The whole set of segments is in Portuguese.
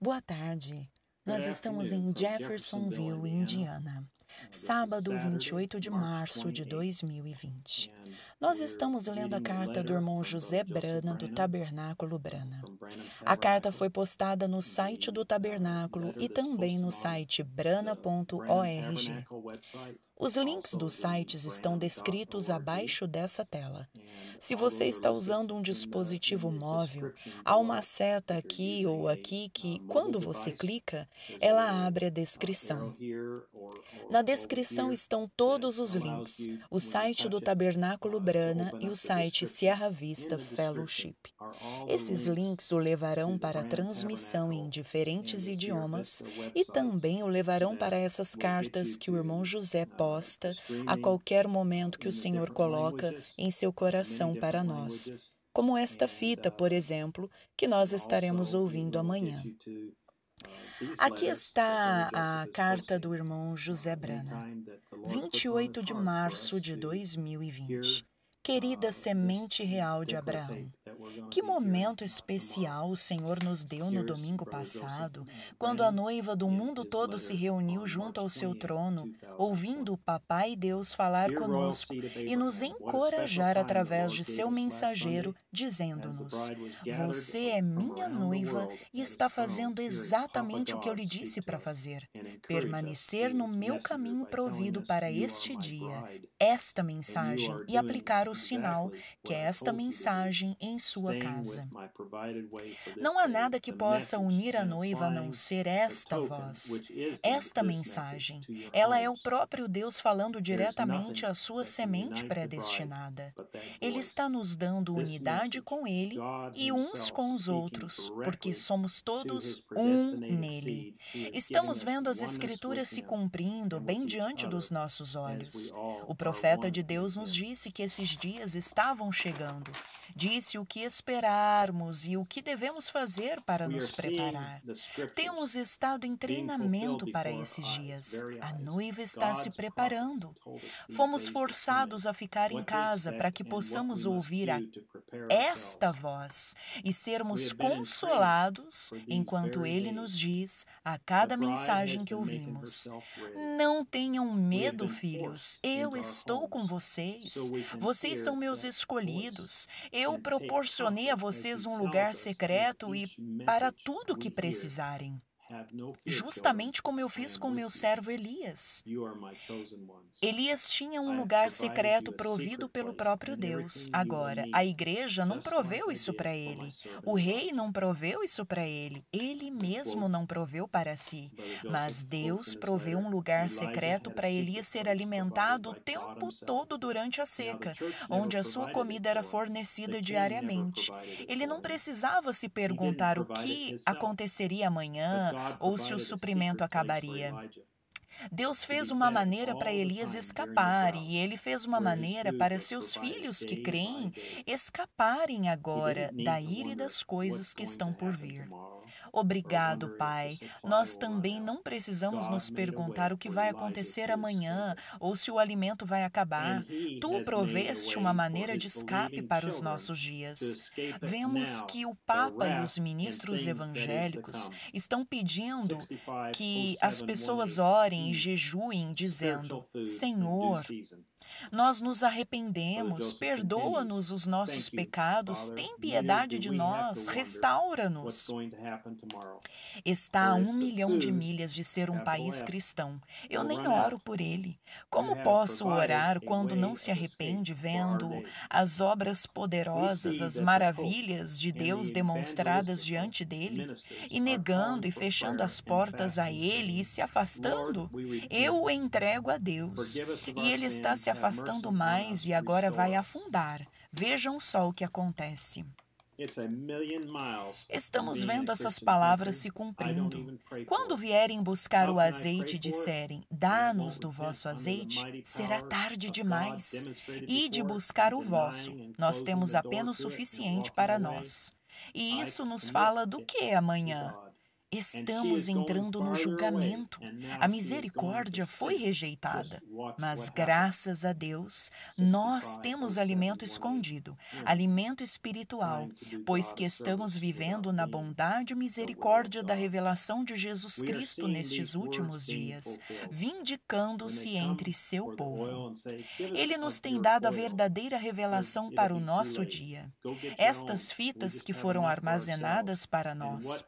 Boa tarde. Nós é, estamos em Jeffersonville, Indiana, sábado 28 de março de 2020. Nós estamos lendo a carta do irmão José Brana, do Tabernáculo Brana. A carta foi postada no site do Tabernáculo e também no site brana.org. Os links dos sites estão descritos abaixo dessa tela. Se você está usando um dispositivo móvel, há uma seta aqui ou aqui que, quando você clica, ela abre a descrição. Na descrição estão todos os links: o site do Tabernáculo Brana e o site Sierra Vista Fellowship. Esses links o levarão para a transmissão em diferentes idiomas e também o levarão para essas cartas que o irmão José pode resposta a qualquer momento que o Senhor coloca em seu coração para nós, como esta fita, por exemplo, que nós estaremos ouvindo amanhã. Ah, Aqui está a carta do irmão José Brana, 28 de março de 2020. Querida ah, semente real de Abraão, que momento especial o Senhor nos deu no domingo passado, quando a noiva do mundo todo se reuniu junto ao seu trono, ouvindo o Papai Deus falar conosco e nos encorajar através de seu mensageiro, dizendo-nos: Você é minha noiva e está fazendo exatamente o que eu lhe disse para fazer, permanecer no meu caminho provido para este dia, esta mensagem e aplicar o sinal que esta mensagem em sua casa. Não há nada que possa unir a noiva a não ser esta voz, esta mensagem. Ela é o próprio Deus falando diretamente à sua semente predestinada. Ele está nos dando unidade com Ele e uns com os outros, porque somos todos um nele. Estamos vendo as Escrituras se cumprindo bem diante dos nossos olhos. O profeta de Deus nos disse que esses dias estavam chegando. Disse o que que esperarmos e o que devemos fazer para nos preparar. Temos estado em treinamento para esses dias. A noiva está se preparando. Fomos forçados a ficar em casa para que possamos ouvir a esta voz e sermos consolados enquanto ele nos diz a cada mensagem que ouvimos: Não tenham medo, filhos, eu estou com vocês. Vocês são meus escolhidos. Eu proporciono proporcionei a vocês um lugar é secreto e para tudo o que precisarem justamente como eu fiz com meu servo Elias. Elias tinha um lugar secreto provido pelo próprio Deus. Agora, a igreja não proveu isso para ele. O rei não proveu isso para ele. Ele mesmo não proveu para si. Mas Deus proveu um lugar secreto para Elias ser alimentado o tempo todo durante a seca, onde a sua comida era fornecida diariamente. Ele não precisava se perguntar o que aconteceria amanhã ou se o suprimento acabaria. Deus fez uma maneira para Elias escapar e ele fez uma maneira para seus filhos que creem escaparem agora da ira e das coisas que estão por vir. Obrigado, Pai. Nós também não precisamos nos perguntar o que vai acontecer amanhã ou se o alimento vai acabar. Tu proveste uma maneira de escape para os nossos dias. Vemos que o Papa e os ministros evangélicos estão pedindo que oh as pessoas orem e jejuem, dizendo: Senhor, nós nos arrependemos, perdoa-nos os nossos pecados, tem piedade de nós, restaura-nos. Está a um milhão de milhas de ser um país cristão. Eu nem oro por ele. Como posso orar quando não se arrepende vendo as obras poderosas, as maravilhas de Deus demonstradas diante dele e negando e fechando as portas a ele e se afastando? Eu o entrego a Deus e ele está se afastando afastando mais e agora vai afundar. Vejam só o que acontece. Estamos vendo essas palavras se cumprindo. Quando vierem buscar o azeite e disserem, dá-nos do vosso azeite, será tarde demais. E de buscar o vosso, nós temos apenas o suficiente para nós. E isso nos fala do que amanhã? Estamos entrando no julgamento. A misericórdia foi rejeitada. Mas, graças a Deus, nós temos alimento escondido, alimento espiritual, pois que estamos vivendo na bondade e misericórdia da revelação de Jesus Cristo nestes últimos dias, vindicando-se entre seu povo. Ele nos tem dado a verdadeira revelação para o nosso dia. Estas fitas que foram armazenadas para nós.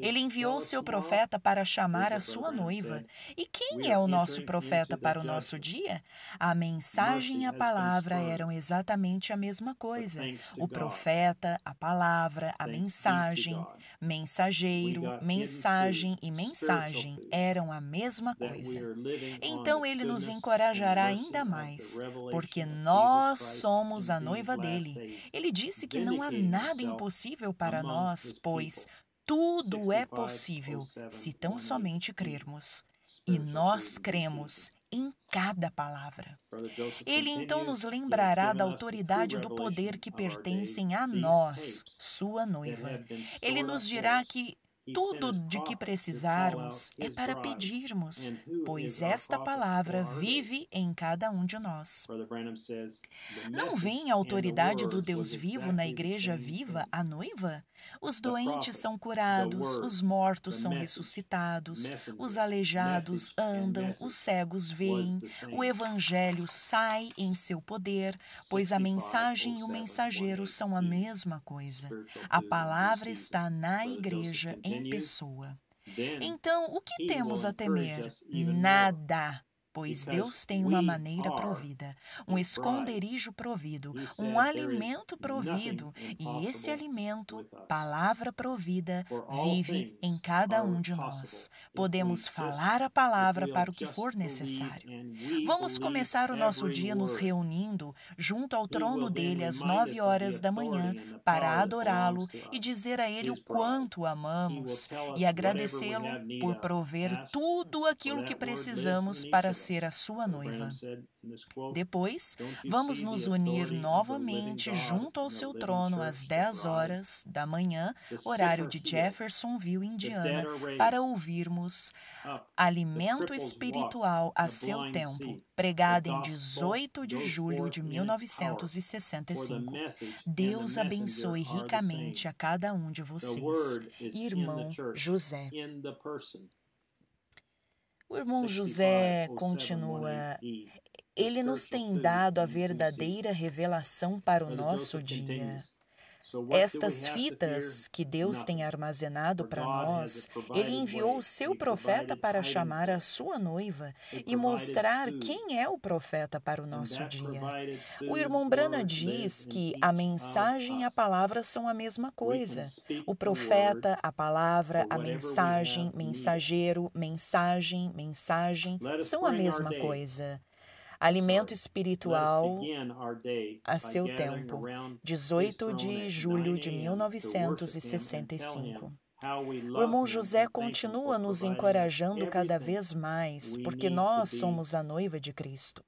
Ele enviou seu profeta para chamar a sua noiva. E quem é o nosso profeta para o nosso dia? A mensagem e a palavra eram exatamente a mesma coisa. O profeta, a palavra, a mensagem, mensageiro, mensagem e mensagem eram a mesma coisa. Então ele nos encorajará ainda mais, porque nós somos a noiva dele. Ele disse que não há nada impossível para nós, pois tudo é possível oh se tão somente crermos. E nós cremos em cada palavra. Ele então nos lembrará da autoridade do poder que pertencem a nós, sua noiva. Ele nos dirá que tudo de que precisarmos é para pedirmos, pois esta palavra vive em cada um de nós. Não vem a autoridade do Deus vivo na igreja viva, a noiva? Os doentes são curados, os mortos são ressuscitados, os aleijados andam, os cegos veem, o evangelho sai em seu poder, pois a mensagem e o oh mensageiro são a mesma coisa. A palavra está na igreja em pessoa. Então, o que temos a temer? Nada pois Deus tem uma maneira provida, um esconderijo provido, um alimento provido, e esse alimento, palavra provida, vive em cada um de nós. Podemos falar a palavra para o que for necessário. Vamos começar o nosso dia nos reunindo junto ao trono dele às nove horas da manhã para adorá-lo e dizer a ele o quanto o amamos e agradecê-lo por prover tudo aquilo que precisamos para ser ser a sua noiva. Depois, então vamos nos unir novamente junto ao seu trono às 10 horas da manhã, horário de Jeffersonville, Indiana, para ouvirmos alimento espiritual a seu tempo, pregada em 18 de julho de 1965. Deus abençoe ricamente a cada um de vocês. Irmão José. O irmão José continua: Ele nos tem dado a verdadeira revelação para o nosso dia. Estas fitas que Deus tem armazenado para nós, Ele enviou o seu profeta para chamar a sua noiva e mostrar quem é o profeta para o nosso dia. O irmão Brana diz que a mensagem e a palavra são a mesma coisa. O profeta, a palavra, a mensagem, mensageiro, mensagem, mensagem, são a mesma coisa alimento espiritual a seu tempo, 18 de julho de 1965. O irmão José continua nos encorajando cada vez mais, porque nós somos a noiva de Cristo.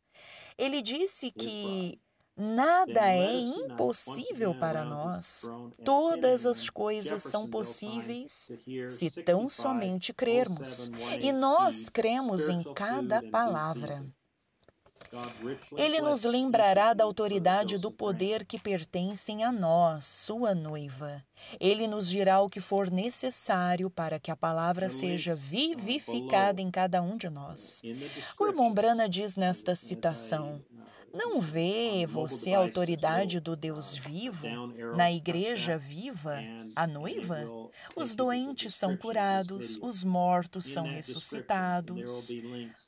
Ele disse que nada é impossível para nós. Todas as coisas são possíveis se tão somente oh crermos. E nós cremos em cada palavra. Ele nos lembrará da autoridade do poder que pertencem a nós, sua noiva. Ele nos dirá o que for necessário para que a palavra seja vivificada em cada um de nós. O irmão Brana diz nesta citação: não vê você a autoridade do Deus vivo na igreja viva, a noiva? Os doentes são curados, os mortos são ressuscitados,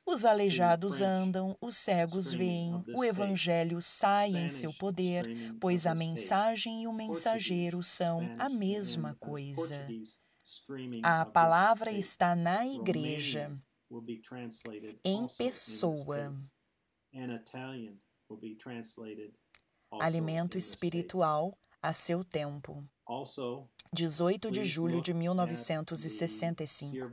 os aleijados andam, os cegos veem, o evangelho sai em seu poder, pois a mensagem e o mensageiro são a mesma uh, coisa. A palavra está na igreja, em pessoa alimento espiritual a seu tempo. Also, 18 de julho de 1965.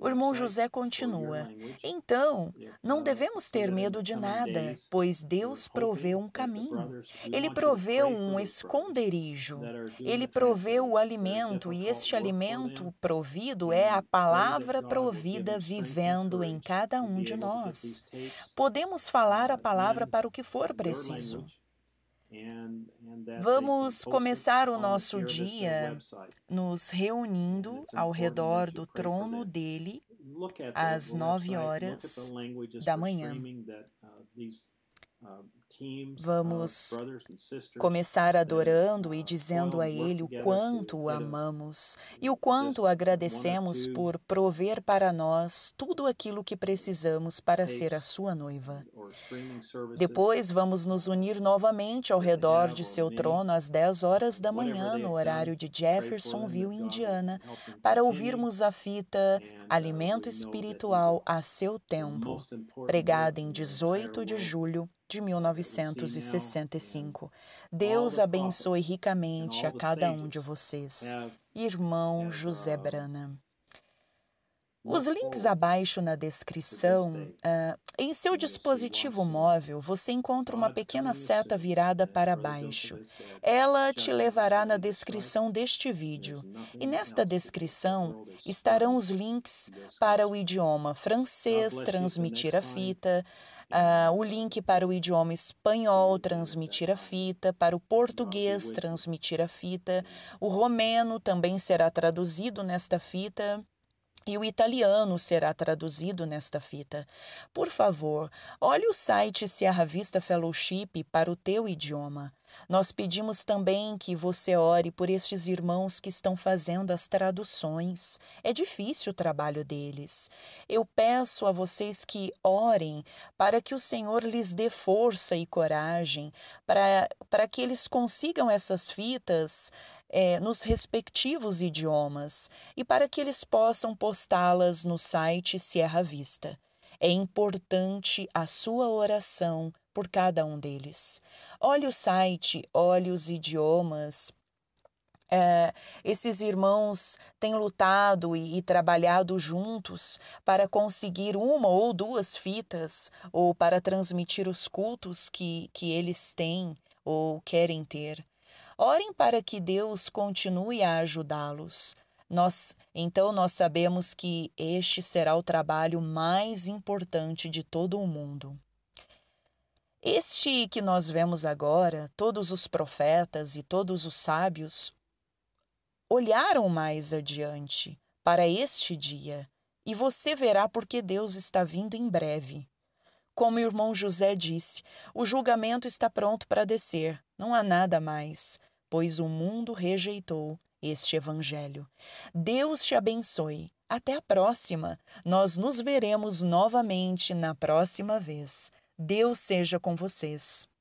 O irmão José continua: Então, não uh, devemos ter medo de nada, pois Deus proveu um caminho. Ele proveu um esconderijo. Ele proveu o alimento, e este alimento provido é a palavra provida vivendo em cada um de nós. Podemos falar a palavra para o que for preciso. Vamos começar o nosso dia nos reunindo ao redor do trono dele às nove horas da manhã. Uh, uh, uh, Vamos começar adorando e dizendo a Ele o quanto o amamos e o quanto agradecemos por prover para nós tudo aquilo que precisamos para ser a sua noiva. Depois vamos nos unir novamente ao redor de seu trono às 10 horas da manhã no horário de Jeffersonville, Indiana, para ouvirmos a fita uh, Alimento Espiritual a seu tempo, pregada em 18 de julho de 1965. Deus abençoe ricamente a cada um de vocês. Irmão José uh, Brana. Os links abaixo na descrição uh, em seu dispositivo móvel, você encontra uma pequena seta virada para baixo. Ela te levará na descrição deste vídeo. E nesta descrição estarão os links para o idioma francês, transmitir a fita, Uh, o link para o idioma espanhol, transmitir a fita, para o português, transmitir a fita, o romeno também será traduzido nesta fita e o italiano será traduzido nesta fita. Por favor, olhe o site Sierra Vista Fellowship para o teu idioma. Nós pedimos também que você ore por estes irmãos que estão fazendo as traduções. É difícil o trabalho deles. Eu peço a vocês que orem para que o Senhor lhes dê força e coragem, para, para que eles consigam essas fitas é, nos respectivos idiomas e para que eles possam postá-las no site Sierra Vista. É importante a sua oração por cada um deles. Olhe o site, olhe os idiomas, é, esses irmãos têm lutado e, e, trabalhado juntos para conseguir uma ou duas fitas ou para transmitir os cultos que, que eles têm ou querem ter. Orem para que Deus continue a ajudá-los. Nós, então nós sabemos que este será o trabalho mais importante de todo o mundo. Este que nós vemos agora, todos os profetas e todos os sábios olharam mais adiante para este dia, e você verá porque Deus está vindo em breve. Como o irmão José disse, o julgamento está pronto para descer, não há nada mais, pois o mundo rejeitou este evangelho. Deus te abençoe. Até a próxima. Nós nos veremos novamente na próxima vez. Deus seja com vocês.